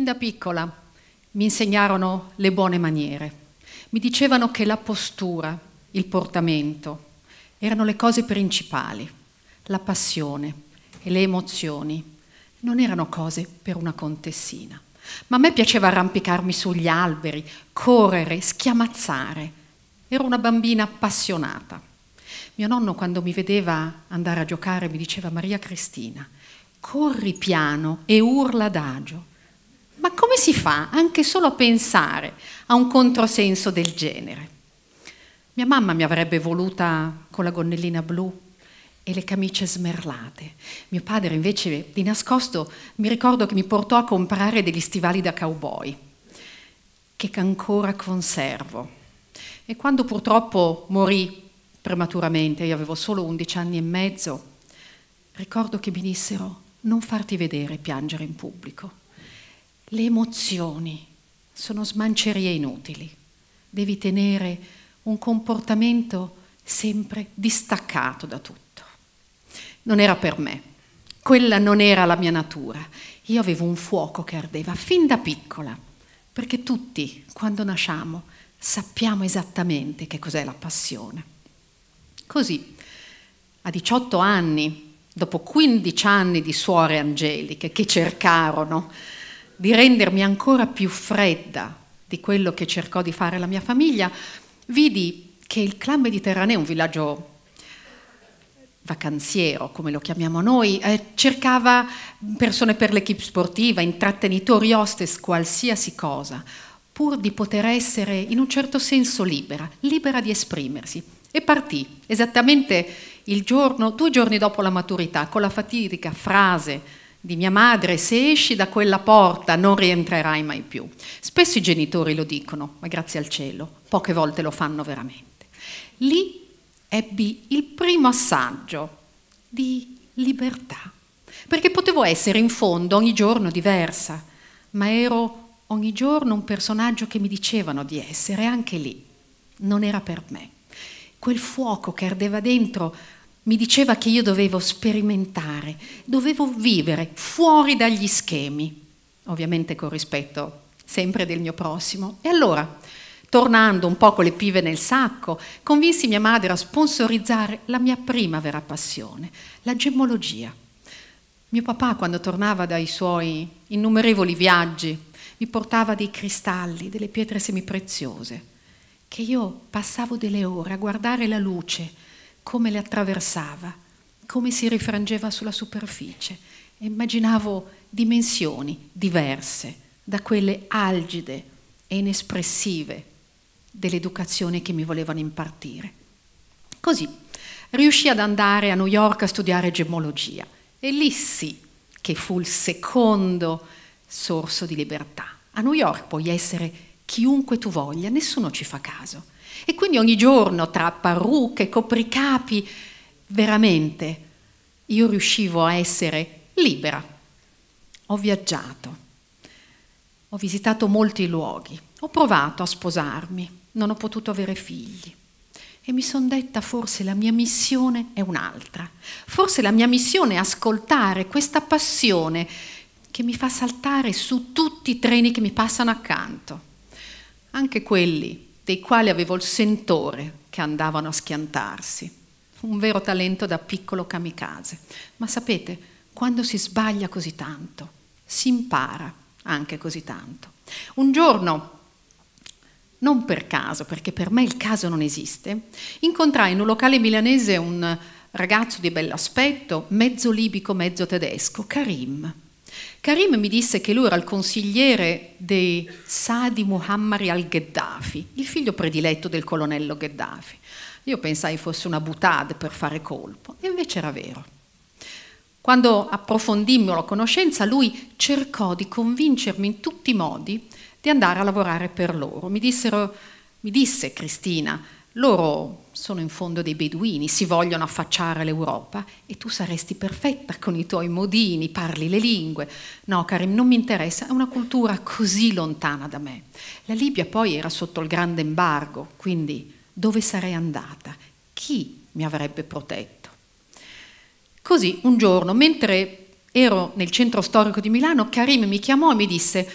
fin da piccola mi insegnarono le buone maniere. Mi dicevano che la postura, il portamento, erano le cose principali, la passione e le emozioni non erano cose per una contessina. Ma a me piaceva arrampicarmi sugli alberi, correre, schiamazzare. Ero una bambina appassionata. Mio nonno quando mi vedeva andare a giocare mi diceva Maria Cristina, corri piano e urla adagio. Ma come si fa anche solo a pensare a un controsenso del genere? Mia mamma mi avrebbe voluta con la gonnellina blu e le camicie smerlate. Mio padre invece di nascosto mi ricordo che mi portò a comprare degli stivali da cowboy, che ancora conservo. E quando purtroppo morì prematuramente, io avevo solo 11 anni e mezzo, ricordo che mi dissero non farti vedere piangere in pubblico le emozioni sono smancerie inutili. Devi tenere un comportamento sempre distaccato da tutto. Non era per me, quella non era la mia natura. Io avevo un fuoco che ardeva fin da piccola, perché tutti, quando nasciamo, sappiamo esattamente che cos'è la passione. Così, a 18 anni, dopo 15 anni di suore angeliche che cercarono, di rendermi ancora più fredda di quello che cercò di fare la mia famiglia, vidi che il clan mediterraneo, un villaggio vacanziero, come lo chiamiamo noi, eh, cercava persone per l'equipe sportiva, intrattenitori, hostess, qualsiasi cosa, pur di poter essere in un certo senso libera, libera di esprimersi. E partì esattamente il giorno, due giorni dopo la maturità, con la fatidica frase di mia madre, se esci da quella porta non rientrerai mai più. Spesso i genitori lo dicono, ma grazie al cielo, poche volte lo fanno veramente. Lì ebbi il primo assaggio di libertà, perché potevo essere in fondo ogni giorno diversa, ma ero ogni giorno un personaggio che mi dicevano di essere, anche lì non era per me. Quel fuoco che ardeva dentro mi diceva che io dovevo sperimentare, dovevo vivere fuori dagli schemi, ovviamente con rispetto sempre del mio prossimo. E allora, tornando un po' con le pive nel sacco, convinsi mia madre a sponsorizzare la mia prima vera passione, la gemmologia. Mio papà, quando tornava dai suoi innumerevoli viaggi, mi portava dei cristalli, delle pietre semipreziose, che io passavo delle ore a guardare la luce come le attraversava, come si rifrangeva sulla superficie. immaginavo dimensioni diverse da quelle algide e inespressive dell'educazione che mi volevano impartire. Così riuscì ad andare a New York a studiare gemmologia e lì sì che fu il secondo sorso di libertà. A New York puoi essere chiunque tu voglia, nessuno ci fa caso. E quindi ogni giorno tra parrucche, copricapi, veramente io riuscivo a essere libera. Ho viaggiato, ho visitato molti luoghi, ho provato a sposarmi, non ho potuto avere figli. E mi sono detta forse la mia missione è un'altra. Forse la mia missione è ascoltare questa passione che mi fa saltare su tutti i treni che mi passano accanto, anche quelli dei quali avevo il sentore che andavano a schiantarsi. Un vero talento da piccolo kamikaze. Ma sapete, quando si sbaglia così tanto, si impara anche così tanto. Un giorno, non per caso, perché per me il caso non esiste, incontrai in un locale milanese un ragazzo di bell'aspetto, mezzo libico, mezzo tedesco, Karim Karim mi disse che lui era il consigliere dei Sadi Muhammad al-Gheddafi, il figlio prediletto del colonnello Gheddafi. Io pensai fosse una butade per fare colpo, e invece era vero. Quando approfondimmo la conoscenza, lui cercò di convincermi in tutti i modi di andare a lavorare per loro. Mi, dissero, mi disse Cristina, loro sono in fondo dei beduini, si vogliono affacciare all'Europa e tu saresti perfetta con i tuoi modini, parli le lingue. No, Karim, non mi interessa, è una cultura così lontana da me. La Libia poi era sotto il grande embargo, quindi dove sarei andata? Chi mi avrebbe protetto? Così un giorno, mentre ero nel centro storico di Milano, Karim mi chiamò e mi disse,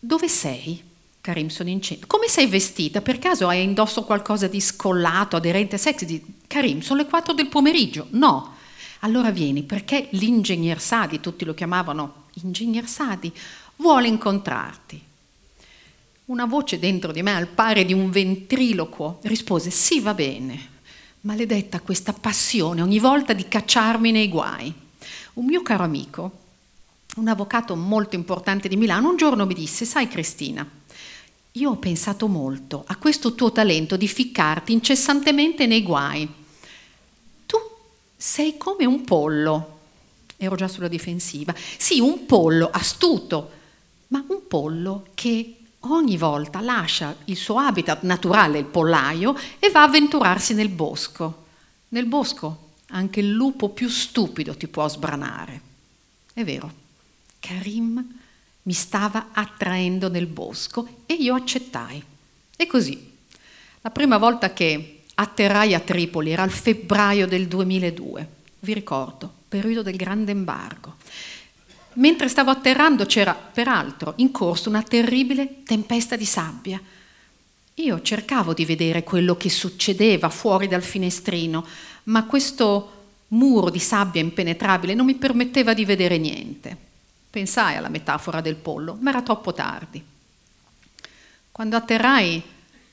dove sei? Karim, sono incinta. Come sei vestita? Per caso hai indosso qualcosa di scollato, aderente a sexy? Karim, sono le 4 del pomeriggio. No. Allora vieni, perché l'ingegner Sadi, tutti lo chiamavano ingegner Sadi, vuole incontrarti. Una voce dentro di me, al pari di un ventriloquo, rispose sì, va bene. Maledetta questa passione ogni volta di cacciarmi nei guai. Un mio caro amico, un avvocato molto importante di Milano, un giorno mi disse, sai Cristina, io ho pensato molto a questo tuo talento di ficcarti incessantemente nei guai. Tu sei come un pollo. Ero già sulla difensiva. Sì, un pollo astuto, ma un pollo che ogni volta lascia il suo habitat naturale, il pollaio, e va a avventurarsi nel bosco. Nel bosco anche il lupo più stupido ti può sbranare. È vero. Karim mi stava attraendo nel bosco e io accettai. E così, la prima volta che atterrai a Tripoli era il febbraio del 2002, vi ricordo, periodo del grande embargo. Mentre stavo atterrando c'era, peraltro, in corso una terribile tempesta di sabbia. Io cercavo di vedere quello che succedeva fuori dal finestrino, ma questo muro di sabbia impenetrabile non mi permetteva di vedere niente. Pensai alla metafora del pollo, ma era troppo tardi. Quando atterrai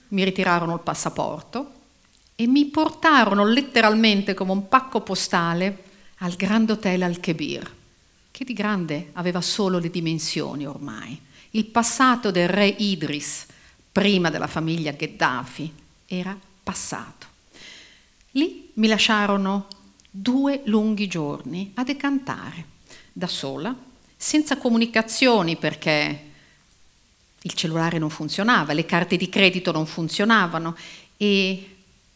mi ritirarono il passaporto e mi portarono letteralmente come un pacco postale al Grand Hotel Al-Kebir, che di grande aveva solo le dimensioni ormai. Il passato del re Idris, prima della famiglia Gheddafi, era passato. Lì mi lasciarono due lunghi giorni a decantare, da sola senza comunicazioni perché il cellulare non funzionava, le carte di credito non funzionavano e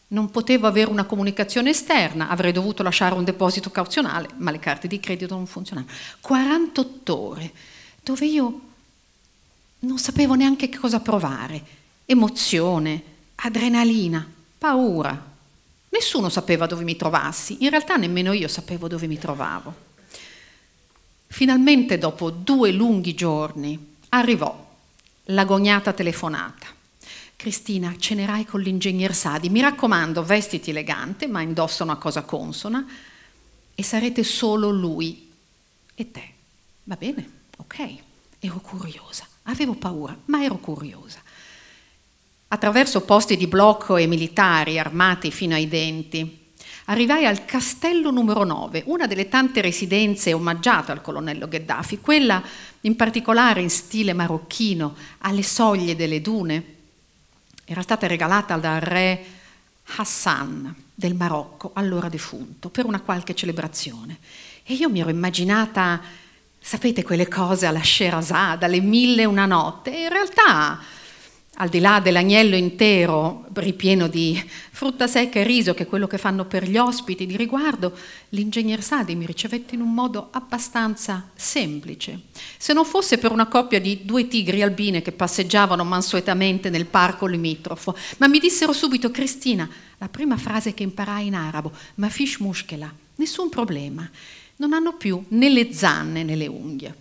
non potevo avere una comunicazione esterna, avrei dovuto lasciare un deposito cauzionale, ma le carte di credito non funzionavano. 48 ore dove io non sapevo neanche che cosa provare, emozione, adrenalina, paura. Nessuno sapeva dove mi trovassi, in realtà nemmeno io sapevo dove mi trovavo. Finalmente, dopo due lunghi giorni, arrivò l'agognata telefonata. Cristina, cenerai con l'ingegner Sadi. Mi raccomando, vestiti elegante, ma indossa una cosa consona e sarete solo lui e te. Va bene, ok. Ero curiosa, avevo paura, ma ero curiosa. Attraverso posti di blocco e militari armati fino ai denti, arrivai al castello numero 9, una delle tante residenze omaggiate al colonnello Gheddafi, quella in particolare in stile marocchino, alle soglie delle dune. Era stata regalata dal re Hassan del Marocco, allora defunto, per una qualche celebrazione. E io mi ero immaginata, sapete quelle cose alla Sherazade, alle mille e una notte, e in realtà al di là dell'agnello intero ripieno di frutta secca e riso, che è quello che fanno per gli ospiti di riguardo, l'ingegner Sadi mi ricevette in un modo abbastanza semplice. Se non fosse per una coppia di due tigri albine che passeggiavano mansuetamente nel parco limitrofo, ma mi dissero subito, Cristina, la prima frase che imparai in arabo, ma fish mushkela, nessun problema, non hanno più né le zanne né le unghie.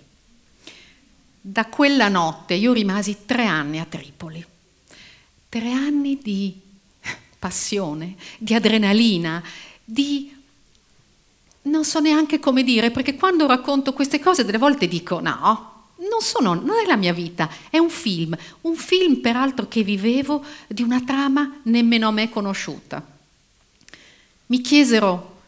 Da quella notte io rimasi tre anni a Tripoli, tre anni di passione, di adrenalina, di... non so neanche come dire, perché quando racconto queste cose delle volte dico no, non, sono, non è la mia vita, è un film, un film peraltro che vivevo di una trama nemmeno a me conosciuta. Mi chiesero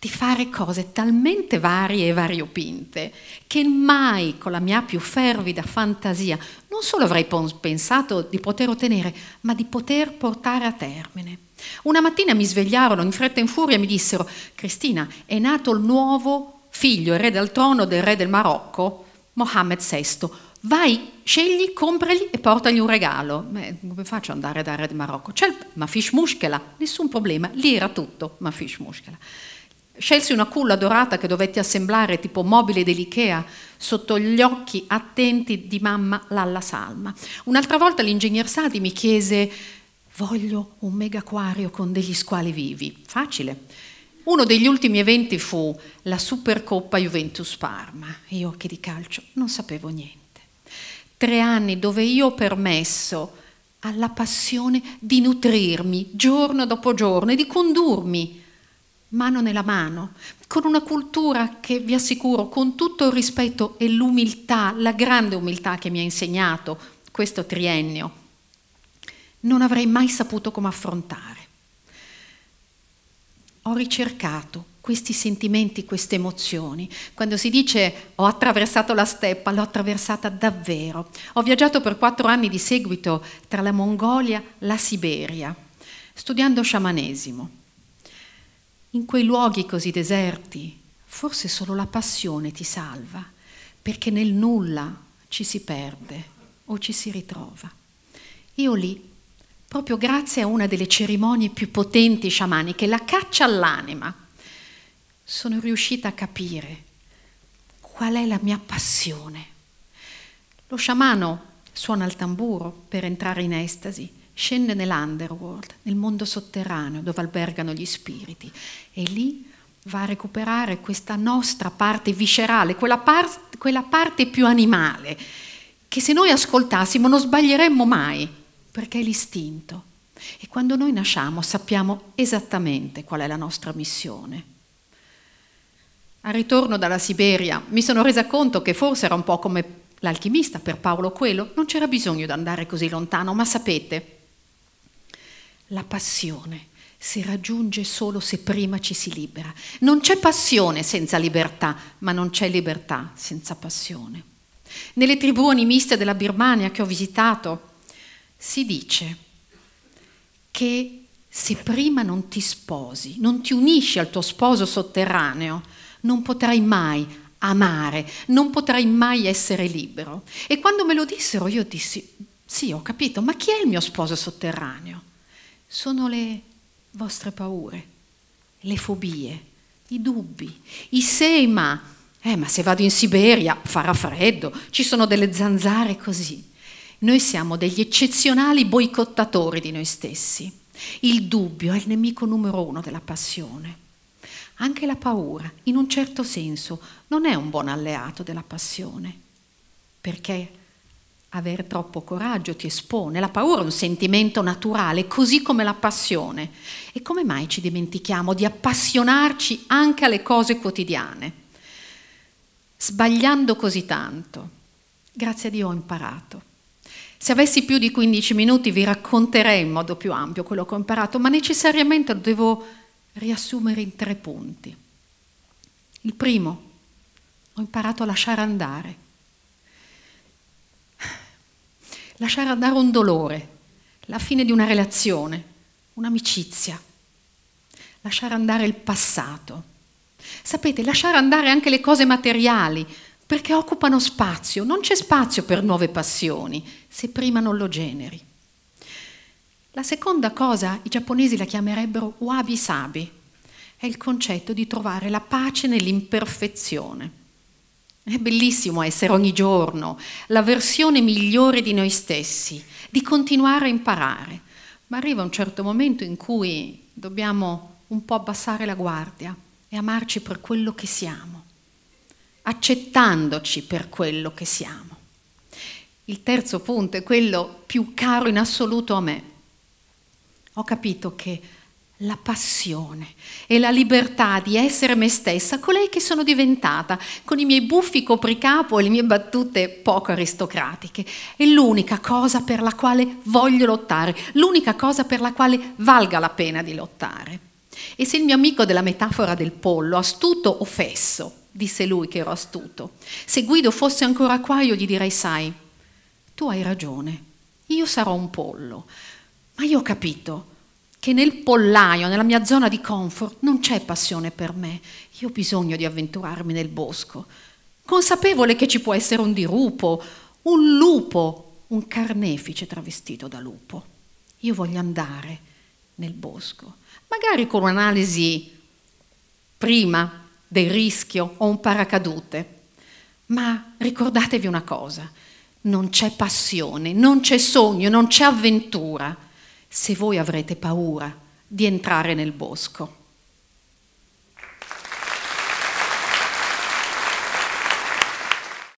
di fare cose talmente varie e variopinte che mai con la mia più fervida fantasia non solo avrei pensato di poter ottenere, ma di poter portare a termine. Una mattina mi svegliarono in fretta e in furia e mi dissero, Cristina, è nato il nuovo figlio, il re del trono del re del Marocco, Mohammed VI. Vai, scegli, comprali e portagli un regalo. Beh, come faccio ad andare dal re del Marocco? C'è certo, il mafish muschela, nessun problema, lì era tutto mafish muschela. Scelsi una culla dorata che dovetti assemblare tipo mobile dell'Ikea sotto gli occhi attenti di mamma Lalla Salma. Un'altra volta l'ingegner Sadi mi chiese voglio un mega acquario con degli squali vivi. Facile. Uno degli ultimi eventi fu la Supercoppa Juventus Parma. Io che di calcio non sapevo niente. Tre anni dove io ho permesso alla passione di nutrirmi giorno dopo giorno e di condurmi mano nella mano, con una cultura che vi assicuro, con tutto il rispetto e l'umiltà, la grande umiltà che mi ha insegnato questo triennio, non avrei mai saputo come affrontare. Ho ricercato questi sentimenti, queste emozioni. Quando si dice ho attraversato la steppa, l'ho attraversata davvero. Ho viaggiato per quattro anni di seguito tra la Mongolia e la Siberia, studiando sciamanesimo in quei luoghi così deserti, forse solo la passione ti salva, perché nel nulla ci si perde o ci si ritrova. Io lì, proprio grazie a una delle cerimonie più potenti sciamaniche, la caccia all'anima, sono riuscita a capire qual è la mia passione. Lo sciamano suona il tamburo per entrare in estasi, scende nell'underworld, nel mondo sotterraneo dove albergano gli spiriti e lì va a recuperare questa nostra parte viscerale, quella, par- quella parte più animale, che se noi ascoltassimo non sbaglieremmo mai, perché è l'istinto. E quando noi nasciamo sappiamo esattamente qual è la nostra missione. Al ritorno dalla Siberia mi sono resa conto che forse era un po' come l'alchimista per Paolo Quello, non c'era bisogno di andare così lontano, ma sapete, la passione si raggiunge solo se prima ci si libera. Non c'è passione senza libertà, ma non c'è libertà senza passione. Nelle tribù animiste della Birmania che ho visitato si dice che se prima non ti sposi, non ti unisci al tuo sposo sotterraneo, non potrai mai amare, non potrai mai essere libero. E quando me lo dissero io dissi, sì ho capito, ma chi è il mio sposo sotterraneo? sono le vostre paure, le fobie, i dubbi, i sei ma. Eh, ma se vado in Siberia farà freddo, ci sono delle zanzare così. Noi siamo degli eccezionali boicottatori di noi stessi. Il dubbio è il nemico numero uno della passione. Anche la paura, in un certo senso, non è un buon alleato della passione, perché avere troppo coraggio ti espone, la paura è un sentimento naturale, così come la passione. E come mai ci dimentichiamo di appassionarci anche alle cose quotidiane? Sbagliando così tanto. Grazie a Dio ho imparato. Se avessi più di 15 minuti vi racconterei in modo più ampio quello che ho imparato, ma necessariamente lo devo riassumere in tre punti. Il primo, ho imparato a lasciare andare. lasciare andare un dolore, la fine di una relazione, un'amicizia, lasciare andare il passato. Sapete, lasciare andare anche le cose materiali, perché occupano spazio, non c'è spazio per nuove passioni, se prima non lo generi. La seconda cosa, i giapponesi la chiamerebbero wabi sabi, è il concetto di trovare la pace nell'imperfezione. È bellissimo essere ogni giorno la versione migliore di noi stessi, di continuare a imparare, ma arriva un certo momento in cui dobbiamo un po' abbassare la guardia e amarci per quello che siamo, accettandoci per quello che siamo. Il terzo punto è quello più caro in assoluto a me. Ho capito che la passione e la libertà di essere me stessa, colei che sono diventata, con i miei buffi copricapo e le mie battute poco aristocratiche. È l'unica cosa per la quale voglio lottare, l'unica cosa per la quale valga la pena di lottare. E se il mio amico della metafora del pollo, astuto o fesso, disse lui che ero astuto, se Guido fosse ancora qua io gli direi, sai, tu hai ragione, io sarò un pollo, ma io ho capito che nel pollaio, nella mia zona di comfort, non c'è passione per me. Io ho bisogno di avventurarmi nel bosco, consapevole che ci può essere un dirupo, un lupo, un carnefice travestito da lupo. Io voglio andare nel bosco, magari con un'analisi prima del rischio o un paracadute. Ma ricordatevi una cosa, non c'è passione, non c'è sogno, non c'è avventura se voi avrete paura di entrare nel bosco.